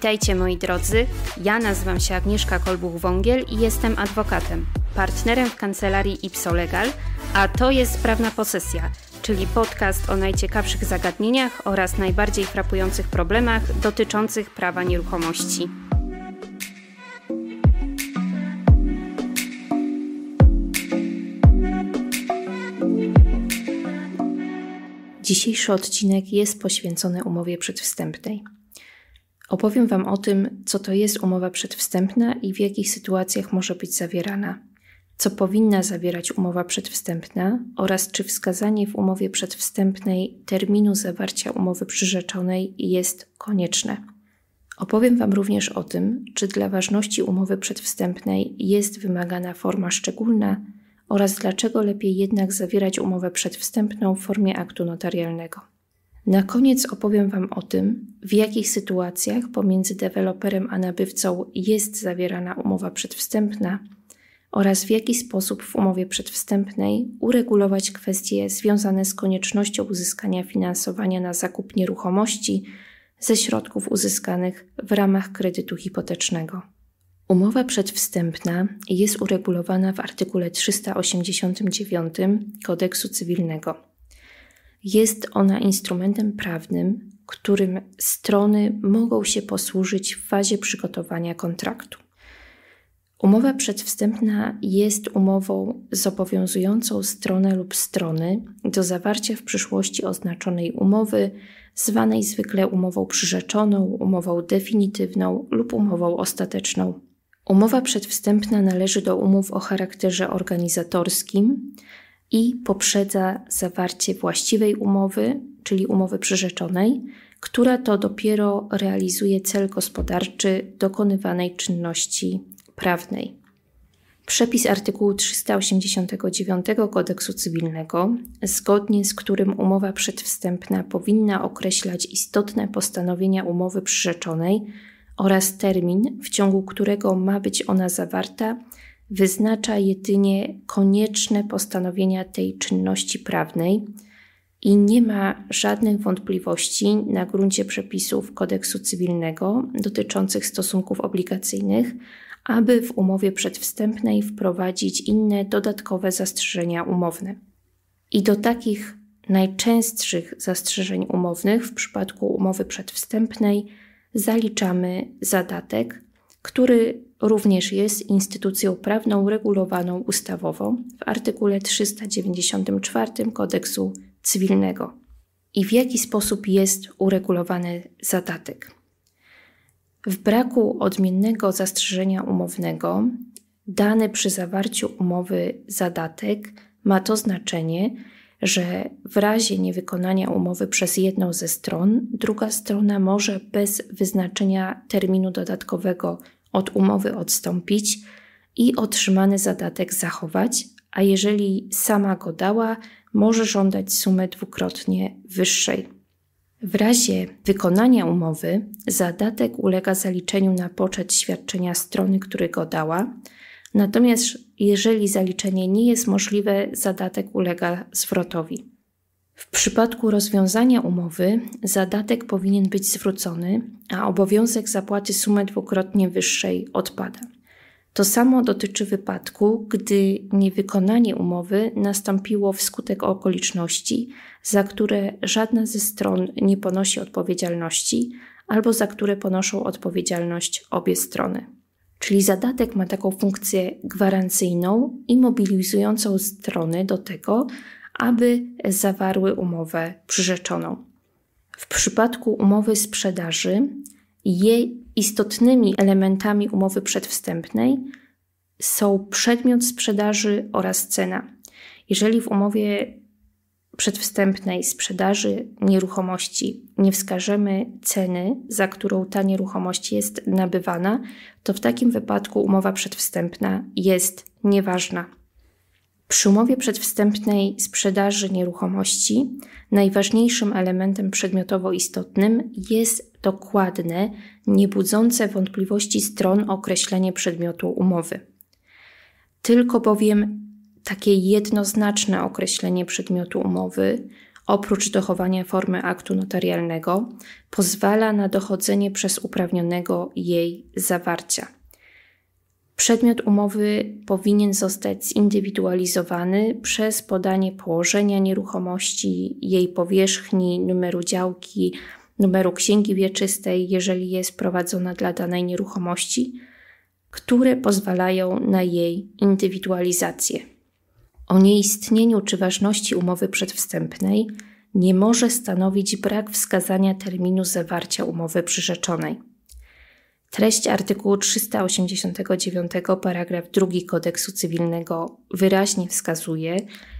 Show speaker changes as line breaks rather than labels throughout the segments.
Witajcie moi drodzy, ja nazywam się Agnieszka Kolbuch-Wągiel i jestem adwokatem, partnerem w kancelarii Ipsolegal, a to jest Prawna Posesja, czyli podcast o najciekawszych zagadnieniach oraz najbardziej frapujących problemach dotyczących prawa nieruchomości. Dzisiejszy odcinek jest poświęcony umowie przedwstępnej. Opowiem Wam o tym, co to jest umowa przedwstępna i w jakich sytuacjach może być zawierana, co powinna zawierać umowa przedwstępna oraz czy wskazanie w umowie przedwstępnej terminu zawarcia umowy przyrzeczonej jest konieczne. Opowiem Wam również o tym, czy dla ważności umowy przedwstępnej jest wymagana forma szczególna oraz dlaczego lepiej jednak zawierać umowę przedwstępną w formie aktu notarialnego. Na koniec opowiem Wam o tym, w jakich sytuacjach pomiędzy deweloperem a nabywcą jest zawierana umowa przedwstępna oraz w jaki sposób w umowie przedwstępnej uregulować kwestie związane z koniecznością uzyskania finansowania na zakup nieruchomości ze środków uzyskanych w ramach kredytu hipotecznego. Umowa przedwstępna jest uregulowana w artykule 389 Kodeksu Cywilnego. Jest ona instrumentem prawnym, którym strony mogą się posłużyć w fazie przygotowania kontraktu. Umowa przedwstępna jest umową zobowiązującą stronę lub strony do zawarcia w przyszłości oznaczonej umowy, zwanej zwykle umową przyrzeczoną, umową definitywną lub umową ostateczną. Umowa przedwstępna należy do umów o charakterze organizatorskim, i poprzedza zawarcie właściwej umowy, czyli umowy przyrzeczonej, która to dopiero realizuje cel gospodarczy dokonywanej czynności prawnej. Przepis artykułu 389 Kodeksu Cywilnego, zgodnie z którym umowa przedwstępna powinna określać istotne postanowienia umowy przyrzeczonej oraz termin, w ciągu którego ma być ona zawarta, wyznacza jedynie konieczne postanowienia tej czynności prawnej i nie ma żadnych wątpliwości na gruncie przepisów kodeksu cywilnego dotyczących stosunków obligacyjnych, aby w umowie przedwstępnej wprowadzić inne dodatkowe zastrzeżenia umowne. I do takich najczęstszych zastrzeżeń umownych w przypadku umowy przedwstępnej zaliczamy zadatek, który również jest instytucją prawną regulowaną ustawowo w artykule 394 kodeksu cywilnego i w jaki sposób jest uregulowany zadatek. W braku odmiennego zastrzeżenia umownego, dany przy zawarciu umowy zadatek ma to znaczenie, że w razie niewykonania umowy przez jedną ze stron, druga strona może bez wyznaczenia terminu dodatkowego od umowy odstąpić i otrzymany zadatek zachować, a jeżeli sama go dała, może żądać sumy dwukrotnie wyższej. W razie wykonania umowy zadatek ulega zaliczeniu na poczet świadczenia strony, który go dała, natomiast jeżeli zaliczenie nie jest możliwe, zadatek ulega zwrotowi. W przypadku rozwiązania umowy zadatek powinien być zwrócony, a obowiązek zapłaty sumy dwukrotnie wyższej odpada. To samo dotyczy wypadku, gdy niewykonanie umowy nastąpiło wskutek okoliczności, za które żadna ze stron nie ponosi odpowiedzialności albo za które ponoszą odpowiedzialność obie strony. Czyli zadatek ma taką funkcję gwarancyjną i mobilizującą strony do tego, aby zawarły umowę przyrzeczoną. W przypadku umowy sprzedaży, jej istotnymi elementami umowy przedwstępnej są przedmiot sprzedaży oraz cena. Jeżeli w umowie przedwstępnej sprzedaży nieruchomości nie wskażemy ceny, za którą ta nieruchomość jest nabywana, to w takim wypadku umowa przedwstępna jest nieważna. Przy umowie przedwstępnej sprzedaży nieruchomości najważniejszym elementem przedmiotowo istotnym jest dokładne, niebudzące wątpliwości stron określenie przedmiotu umowy. Tylko bowiem takie jednoznaczne określenie przedmiotu umowy, oprócz dochowania formy aktu notarialnego, pozwala na dochodzenie przez uprawnionego jej zawarcia. Przedmiot umowy powinien zostać zindywidualizowany przez podanie położenia nieruchomości, jej powierzchni, numeru działki, numeru księgi wieczystej, jeżeli jest prowadzona dla danej nieruchomości, które pozwalają na jej indywidualizację. O nieistnieniu czy ważności umowy przedwstępnej nie może stanowić brak wskazania terminu zawarcia umowy przyrzeczonej. Treść artykułu 389 paragraf 2 kodeksu cywilnego wyraźnie wskazuje,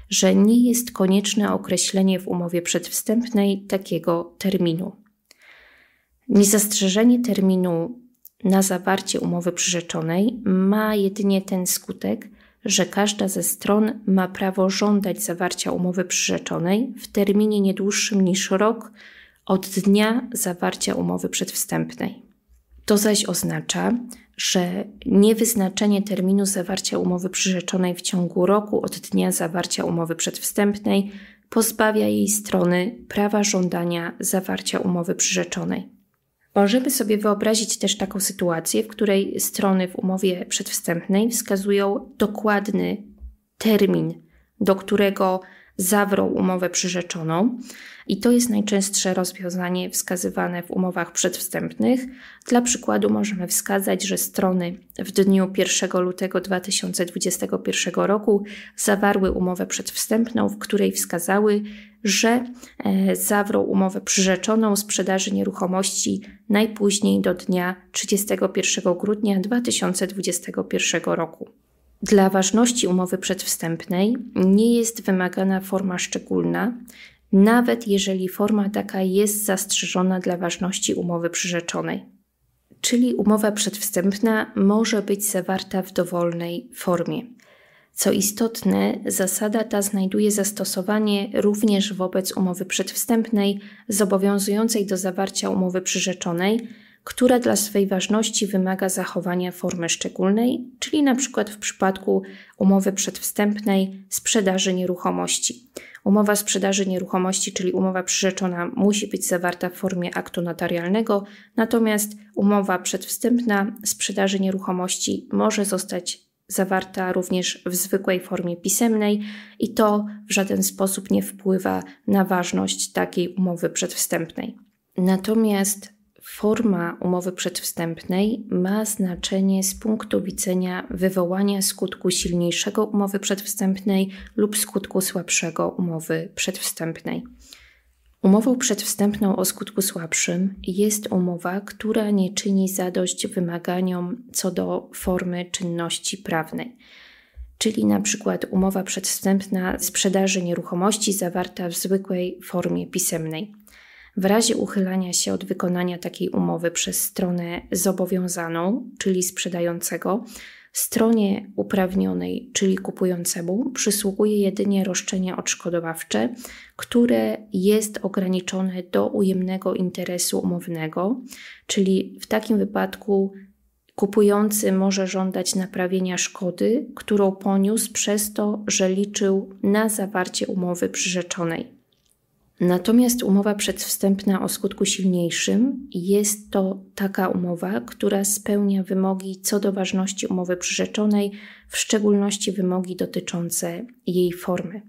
że nie jest konieczne określenie w umowie przedwstępnej takiego terminu. Niezastrzeżenie terminu na zawarcie umowy przyrzeczonej ma jedynie ten skutek, że każda ze stron ma prawo żądać zawarcia umowy przyrzeczonej w terminie nie dłuższym niż rok od dnia zawarcia umowy przedwstępnej. To zaś oznacza, że niewyznaczenie terminu zawarcia umowy przyrzeczonej w ciągu roku od dnia zawarcia umowy przedwstępnej pozbawia jej strony prawa żądania zawarcia umowy przyrzeczonej. Możemy sobie wyobrazić też taką sytuację, w której strony w umowie przedwstępnej wskazują dokładny termin, do którego zawrą umowę przyrzeczoną i to jest najczęstsze rozwiązanie wskazywane w umowach przedwstępnych. Dla przykładu możemy wskazać, że strony w dniu 1 lutego 2021 roku zawarły umowę przedwstępną, w której wskazały, że e, zawrą umowę przyrzeczoną sprzedaży nieruchomości najpóźniej do dnia 31 grudnia 2021 roku. Dla ważności umowy przedwstępnej nie jest wymagana forma szczególna, nawet jeżeli forma taka jest zastrzeżona dla ważności umowy przyrzeczonej. Czyli umowa przedwstępna może być zawarta w dowolnej formie. Co istotne, zasada ta znajduje zastosowanie również wobec umowy przedwstępnej zobowiązującej do zawarcia umowy przyrzeczonej, która dla swej ważności wymaga zachowania formy szczególnej, czyli np. w przypadku umowy przedwstępnej sprzedaży nieruchomości. Umowa sprzedaży nieruchomości, czyli umowa przyrzeczona, musi być zawarta w formie aktu notarialnego, natomiast umowa przedwstępna sprzedaży nieruchomości może zostać zawarta również w zwykłej formie pisemnej i to w żaden sposób nie wpływa na ważność takiej umowy przedwstępnej. Natomiast Forma umowy przedwstępnej ma znaczenie z punktu widzenia wywołania skutku silniejszego umowy przedwstępnej lub skutku słabszego umowy przedwstępnej. Umową przedwstępną o skutku słabszym jest umowa, która nie czyni zadość wymaganiom co do formy czynności prawnej czyli na przykład umowa przedwstępna sprzedaży nieruchomości zawarta w zwykłej formie pisemnej w razie uchylania się od wykonania takiej umowy przez stronę zobowiązaną, czyli sprzedającego, stronie uprawnionej, czyli kupującemu, przysługuje jedynie roszczenie odszkodowawcze, które jest ograniczone do ujemnego interesu umownego, czyli w takim wypadku Kupujący może żądać naprawienia szkody, którą poniósł przez to, że liczył na zawarcie umowy przyrzeczonej. Natomiast umowa przedwstępna o skutku silniejszym jest to taka umowa, która spełnia wymogi co do ważności umowy przyrzeczonej, w szczególności wymogi dotyczące jej formy.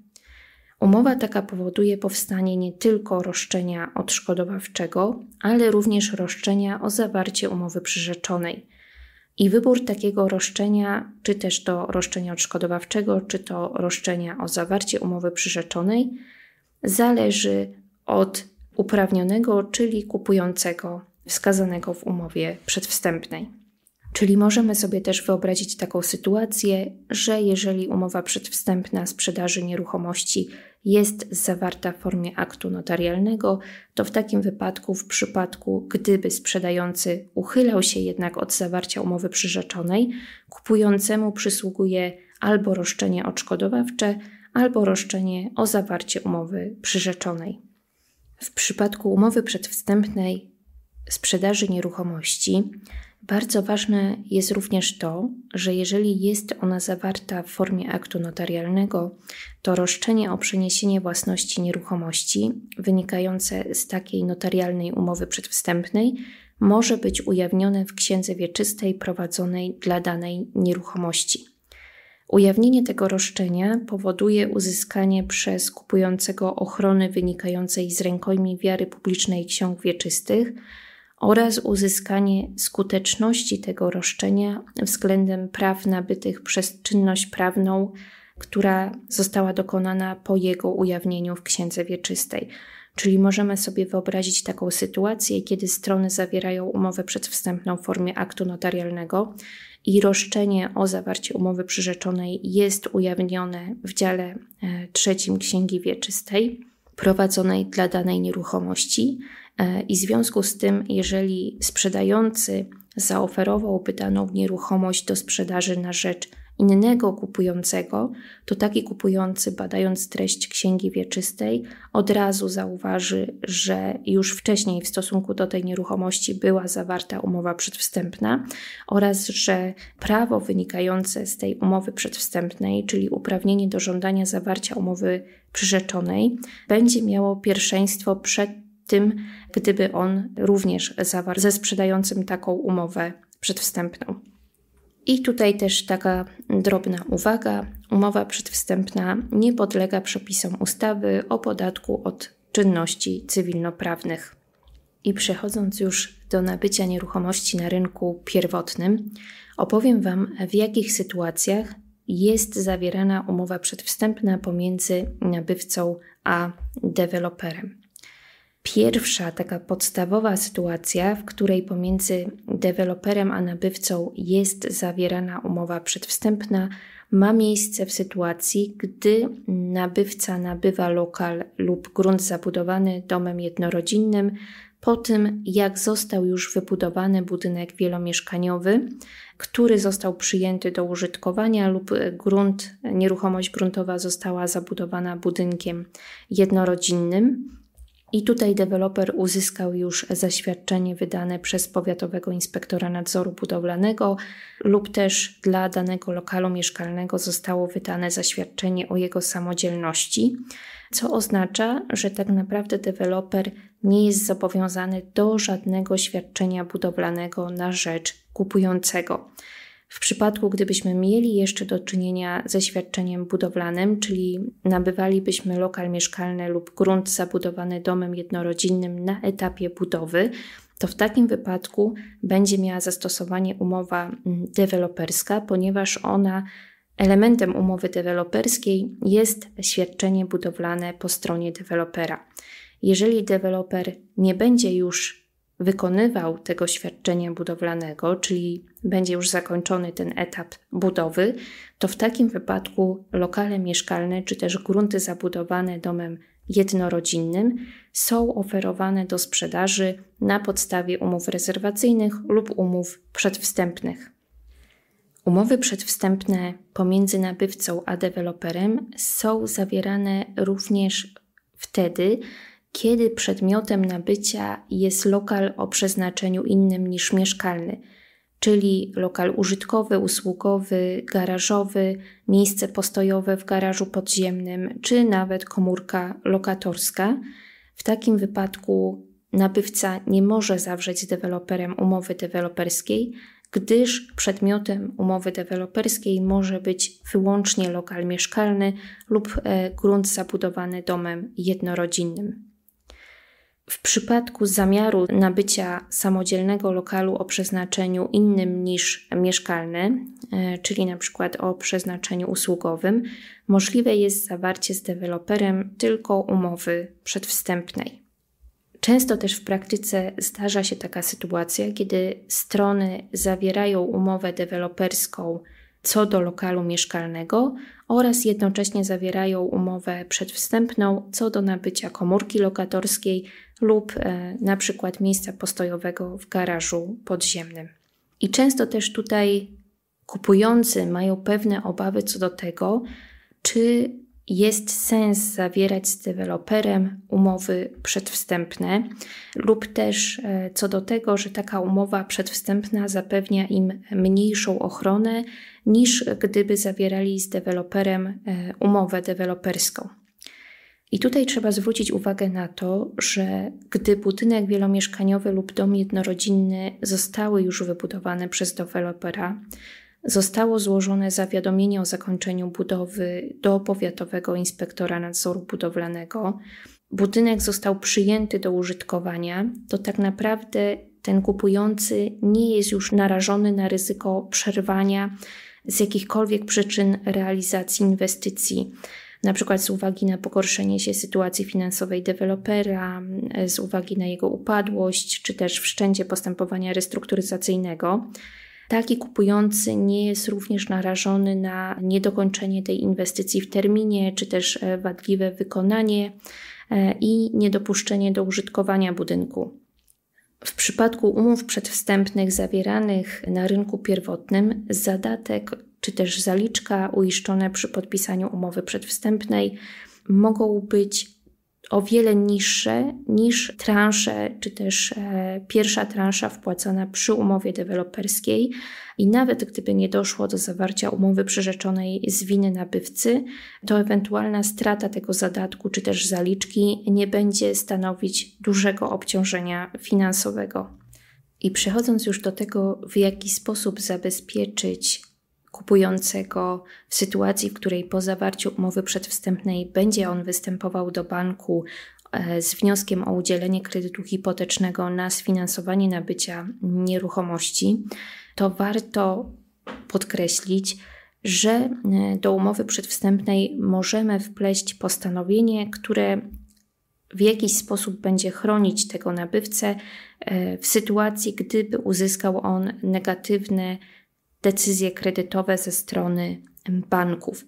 Umowa taka powoduje powstanie nie tylko roszczenia odszkodowawczego, ale również roszczenia o zawarcie umowy przyrzeczonej. I wybór takiego roszczenia, czy też to roszczenia odszkodowawczego, czy to roszczenia o zawarcie umowy przyrzeczonej, zależy od uprawnionego, czyli kupującego wskazanego w umowie przedwstępnej. Czyli możemy sobie też wyobrazić taką sytuację, że jeżeli umowa przedwstępna sprzedaży nieruchomości jest zawarta w formie aktu notarialnego, to w takim wypadku, w przypadku gdyby sprzedający uchylał się jednak od zawarcia umowy przyrzeczonej, kupującemu przysługuje albo roszczenie odszkodowawcze, albo roszczenie o zawarcie umowy przyrzeczonej. W przypadku umowy przedwstępnej sprzedaży nieruchomości bardzo ważne jest również to, że jeżeli jest ona zawarta w formie aktu notarialnego, to roszczenie o przeniesienie własności nieruchomości wynikające z takiej notarialnej umowy przedwstępnej może być ujawnione w księdze wieczystej prowadzonej dla danej nieruchomości. Ujawnienie tego roszczenia powoduje uzyskanie przez kupującego ochrony wynikającej z rękojmi wiary publicznej ksiąg wieczystych oraz uzyskanie skuteczności tego roszczenia względem praw nabytych przez czynność prawną, która została dokonana po jego ujawnieniu w księdze wieczystej. Czyli możemy sobie wyobrazić taką sytuację, kiedy strony zawierają umowę przedwstępną w formie aktu notarialnego i roszczenie o zawarcie umowy przyrzeczonej jest ujawnione w dziale e, trzecim Księgi Wieczystej prowadzonej dla danej nieruchomości e, i w związku z tym, jeżeli sprzedający zaoferowałby daną nieruchomość do sprzedaży na rzecz innego kupującego, to taki kupujący, badając treść księgi wieczystej, od razu zauważy, że już wcześniej w stosunku do tej nieruchomości była zawarta umowa przedwstępna oraz że prawo wynikające z tej umowy przedwstępnej, czyli uprawnienie do żądania zawarcia umowy przyrzeczonej, będzie miało pierwszeństwo przed tym, gdyby on również zawarł ze sprzedającym taką umowę przedwstępną. I tutaj też taka drobna uwaga. Umowa przedwstępna nie podlega przepisom ustawy o podatku od czynności cywilnoprawnych. I przechodząc już do nabycia nieruchomości na rynku pierwotnym, opowiem Wam, w jakich sytuacjach jest zawierana umowa przedwstępna pomiędzy nabywcą a deweloperem. Pierwsza taka podstawowa sytuacja, w której pomiędzy deweloperem a nabywcą jest zawierana umowa przedwstępna, ma miejsce w sytuacji, gdy nabywca nabywa lokal lub grunt zabudowany domem jednorodzinnym po tym, jak został już wybudowany budynek wielomieszkaniowy, który został przyjęty do użytkowania lub grunt, nieruchomość gruntowa została zabudowana budynkiem jednorodzinnym. I tutaj deweloper uzyskał już zaświadczenie wydane przez powiatowego inspektora nadzoru budowlanego lub też dla danego lokalu mieszkalnego zostało wydane zaświadczenie o jego samodzielności, co oznacza, że tak naprawdę deweloper nie jest zobowiązany do żadnego świadczenia budowlanego na rzecz kupującego. W przypadku, gdybyśmy mieli jeszcze do czynienia ze świadczeniem budowlanym, czyli nabywalibyśmy lokal mieszkalny lub grunt zabudowany domem jednorodzinnym na etapie budowy, to w takim wypadku będzie miała zastosowanie umowa mm, deweloperska, ponieważ ona elementem umowy deweloperskiej jest świadczenie budowlane po stronie dewelopera. Jeżeli deweloper nie będzie już wykonywał tego świadczenia budowlanego, czyli będzie już zakończony ten etap budowy, to w takim wypadku lokale mieszkalne czy też grunty zabudowane domem jednorodzinnym są oferowane do sprzedaży na podstawie umów rezerwacyjnych lub umów przedwstępnych. Umowy przedwstępne pomiędzy nabywcą a deweloperem są zawierane również wtedy, kiedy przedmiotem nabycia jest lokal o przeznaczeniu innym niż mieszkalny, czyli lokal użytkowy, usługowy, garażowy, miejsce postojowe w garażu podziemnym, czy nawet komórka lokatorska. W takim wypadku nabywca nie może zawrzeć z deweloperem umowy deweloperskiej, gdyż przedmiotem umowy deweloperskiej może być wyłącznie lokal mieszkalny lub e, grunt zabudowany domem jednorodzinnym. W przypadku zamiaru nabycia samodzielnego lokalu o przeznaczeniu innym niż mieszkalny, e, czyli na przykład o przeznaczeniu usługowym, możliwe jest zawarcie z deweloperem tylko umowy przedwstępnej. Często też w praktyce zdarza się taka sytuacja, kiedy strony zawierają umowę deweloperską co do lokalu mieszkalnego oraz jednocześnie zawierają umowę przedwstępną co do nabycia komórki lokatorskiej lub e, na przykład miejsca postojowego w garażu podziemnym. I często też tutaj kupujący mają pewne obawy co do tego, czy jest sens zawierać z deweloperem umowy przedwstępne lub też e, co do tego, że taka umowa przedwstępna zapewnia im mniejszą ochronę niż gdyby zawierali z deweloperem e, umowę deweloperską. I tutaj trzeba zwrócić uwagę na to, że gdy budynek wielomieszkaniowy lub dom jednorodzinny zostały już wybudowane przez dewelopera, zostało złożone zawiadomienie o zakończeniu budowy do Powiatowego Inspektora Nadzoru Budowlanego. Budynek został przyjęty do użytkowania, to tak naprawdę ten kupujący nie jest już narażony na ryzyko przerwania z jakichkolwiek przyczyn realizacji inwestycji na przykład z uwagi na pogorszenie się sytuacji finansowej dewelopera, z uwagi na jego upadłość, czy też wszczęcie postępowania restrukturyzacyjnego taki kupujący nie jest również narażony na niedokończenie tej inwestycji w terminie, czy też e, wadliwe wykonanie e, i niedopuszczenie do użytkowania budynku. W przypadku umów przedwstępnych zawieranych na rynku pierwotnym, zadatek czy też zaliczka uiszczone przy podpisaniu umowy przedwstępnej mogą być o wiele niższe niż transze, czy też e, pierwsza transza wpłacana przy umowie deweloperskiej. I nawet gdyby nie doszło do zawarcia umowy przyrzeczonej z winy nabywcy, to ewentualna strata tego zadatku czy też zaliczki nie będzie stanowić dużego obciążenia finansowego. I przechodząc już do tego, w jaki sposób zabezpieczyć kupującego w sytuacji, w której po zawarciu umowy przedwstępnej będzie on występował do banku e, z wnioskiem o udzielenie kredytu hipotecznego na sfinansowanie nabycia nieruchomości, to warto podkreślić, że e, do umowy przedwstępnej możemy wpleść postanowienie, które w jakiś sposób będzie chronić tego nabywcę e, w sytuacji, gdyby uzyskał on negatywne decyzje kredytowe ze strony banków.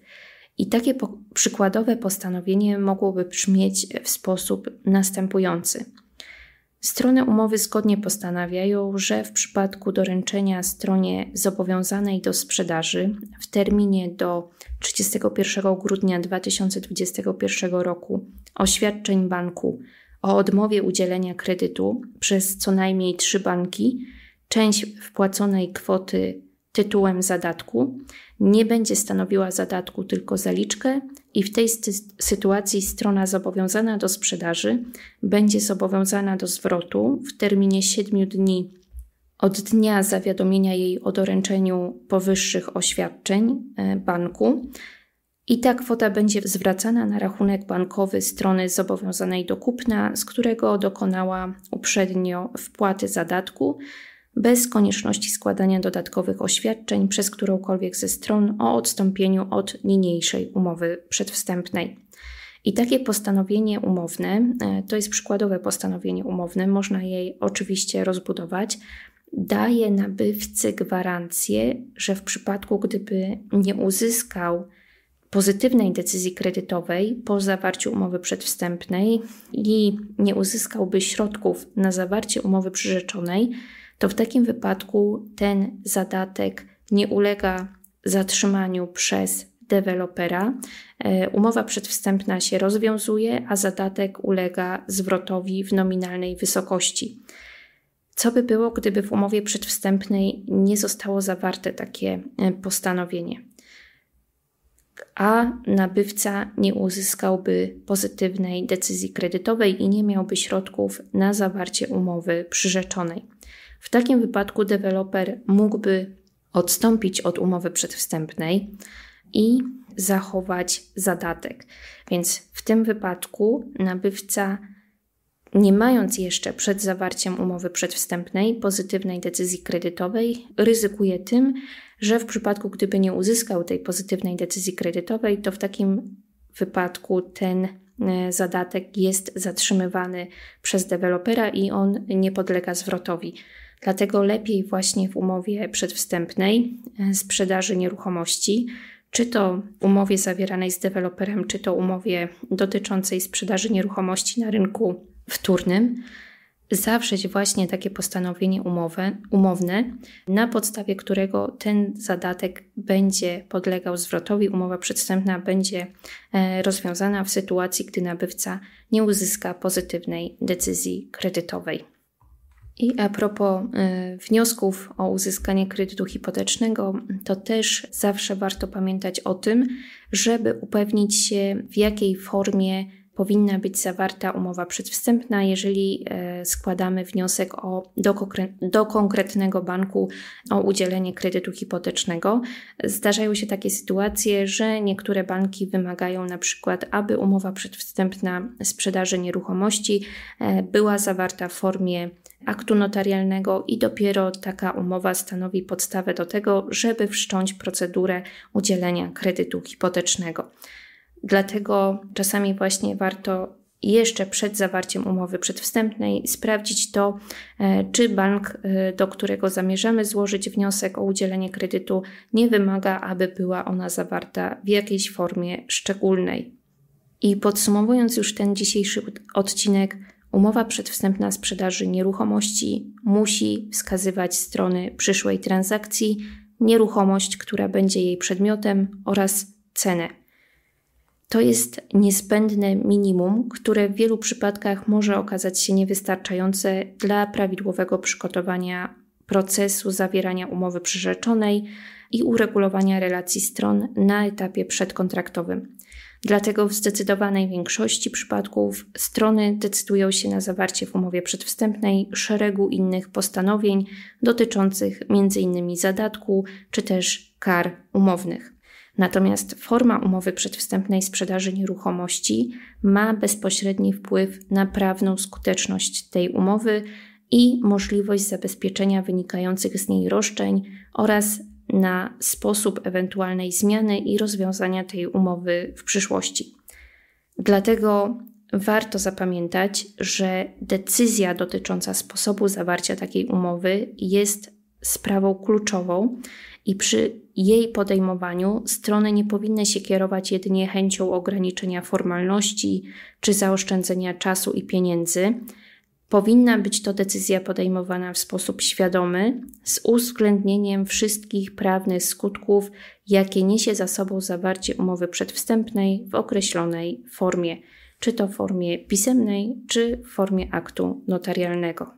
I takie po przykładowe postanowienie mogłoby brzmieć w sposób następujący. Strony umowy zgodnie postanawiają, że w przypadku doręczenia stronie zobowiązanej do sprzedaży w terminie do 31 grudnia 2021 roku oświadczeń banku o odmowie udzielenia kredytu przez co najmniej trzy banki, część wpłaconej kwoty tytułem zadatku, nie będzie stanowiła zadatku tylko zaliczkę i w tej sytuacji strona zobowiązana do sprzedaży będzie zobowiązana do zwrotu w terminie 7 dni od dnia zawiadomienia jej o doręczeniu powyższych oświadczeń e, banku i ta kwota będzie zwracana na rachunek bankowy strony zobowiązanej do kupna, z którego dokonała uprzednio wpłaty zadatku bez konieczności składania dodatkowych oświadczeń przez którąkolwiek ze stron o odstąpieniu od niniejszej umowy przedwstępnej. I takie postanowienie umowne, e, to jest przykładowe postanowienie umowne, można jej oczywiście rozbudować, daje nabywcy gwarancję, że w przypadku gdyby nie uzyskał pozytywnej decyzji kredytowej po zawarciu umowy przedwstępnej i nie uzyskałby środków na zawarcie umowy przyrzeczonej, to w takim wypadku ten zadatek nie ulega zatrzymaniu przez dewelopera. E, umowa przedwstępna się rozwiązuje, a zadatek ulega zwrotowi w nominalnej wysokości. Co by było, gdyby w umowie przedwstępnej nie zostało zawarte takie e, postanowienie? A nabywca nie uzyskałby pozytywnej decyzji kredytowej i nie miałby środków na zawarcie umowy przyrzeczonej. W takim wypadku deweloper mógłby odstąpić od umowy przedwstępnej i zachować zadatek. Więc w tym wypadku nabywca, nie mając jeszcze przed zawarciem umowy przedwstępnej pozytywnej decyzji kredytowej, ryzykuje tym, że w przypadku, gdyby nie uzyskał tej pozytywnej decyzji kredytowej, to w takim wypadku ten e, zadatek jest zatrzymywany przez dewelopera i on nie podlega zwrotowi. Dlatego lepiej właśnie w umowie przedwstępnej e, sprzedaży nieruchomości, czy to umowie zawieranej z deweloperem, czy to umowie dotyczącej sprzedaży nieruchomości na rynku wtórnym, zawrzeć właśnie takie postanowienie umowę, umowne, na podstawie którego ten zadatek będzie podlegał zwrotowi. Umowa przedstępna będzie e, rozwiązana w sytuacji, gdy nabywca nie uzyska pozytywnej decyzji kredytowej. I a propos y, wniosków o uzyskanie kredytu hipotecznego, to też zawsze warto pamiętać o tym, żeby upewnić się, w jakiej formie powinna być zawarta umowa przedwstępna, jeżeli y, składamy wniosek o, do, do konkretnego banku o udzielenie kredytu hipotecznego. Zdarzają się takie sytuacje, że niektóre banki wymagają na przykład, aby umowa przedwstępna sprzedaży nieruchomości y, była zawarta w formie aktu notarialnego i dopiero taka umowa stanowi podstawę do tego, żeby wszcząć procedurę udzielenia kredytu hipotecznego. Dlatego czasami właśnie warto jeszcze przed zawarciem umowy przedwstępnej sprawdzić to, e, czy bank, e, do którego zamierzamy złożyć wniosek o udzielenie kredytu, nie wymaga, aby była ona zawarta w jakiejś formie szczególnej. I podsumowując już ten dzisiejszy odcinek, Umowa przedwstępna sprzedaży nieruchomości musi wskazywać strony przyszłej transakcji, nieruchomość, która będzie jej przedmiotem oraz cenę. To jest niezbędne minimum, które w wielu przypadkach może okazać się niewystarczające dla prawidłowego przygotowania procesu zawierania umowy przyrzeczonej i uregulowania relacji stron na etapie przedkontraktowym. Dlatego w zdecydowanej większości przypadków strony decydują się na zawarcie w umowie przedwstępnej szeregu innych postanowień dotyczących m.in. zadatku czy też kar umownych. Natomiast forma umowy przedwstępnej sprzedaży nieruchomości ma bezpośredni wpływ na prawną skuteczność tej umowy i możliwość zabezpieczenia wynikających z niej roszczeń oraz na sposób ewentualnej zmiany i rozwiązania tej umowy w przyszłości. Dlatego warto zapamiętać, że decyzja dotycząca sposobu zawarcia takiej umowy jest sprawą kluczową i przy jej podejmowaniu strony nie powinny się kierować jedynie chęcią ograniczenia formalności czy zaoszczędzenia czasu i pieniędzy powinna być to decyzja podejmowana w sposób świadomy, z uwzględnieniem wszystkich prawnych skutków, jakie niesie za sobą zawarcie umowy przedwstępnej w określonej formie, czy to w formie pisemnej, czy w formie aktu notarialnego.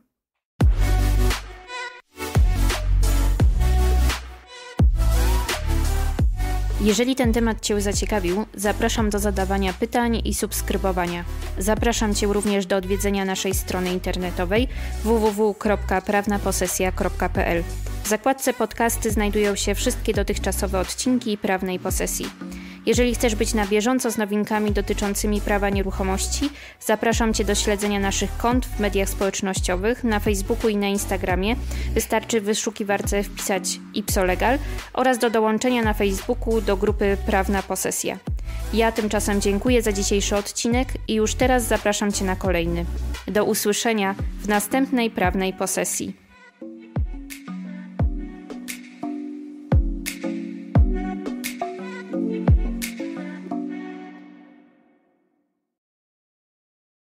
Jeżeli ten temat Cię zaciekawił, zapraszam do zadawania pytań i subskrybowania. Zapraszam Cię również do odwiedzenia naszej strony internetowej www.prawnaposesja.pl. W zakładce podcasty znajdują się wszystkie dotychczasowe odcinki prawnej posesji. Jeżeli chcesz być na bieżąco z nowinkami dotyczącymi prawa nieruchomości, zapraszam Cię do śledzenia naszych kont w mediach społecznościowych, na Facebooku i na Instagramie. Wystarczy w wyszukiwarce wpisać Ipsolegal oraz do dołączenia na Facebooku do grupy Prawna Posesja. Ja tymczasem dziękuję za dzisiejszy odcinek i już teraz zapraszam Cię na kolejny. Do usłyszenia w następnej prawnej posesji.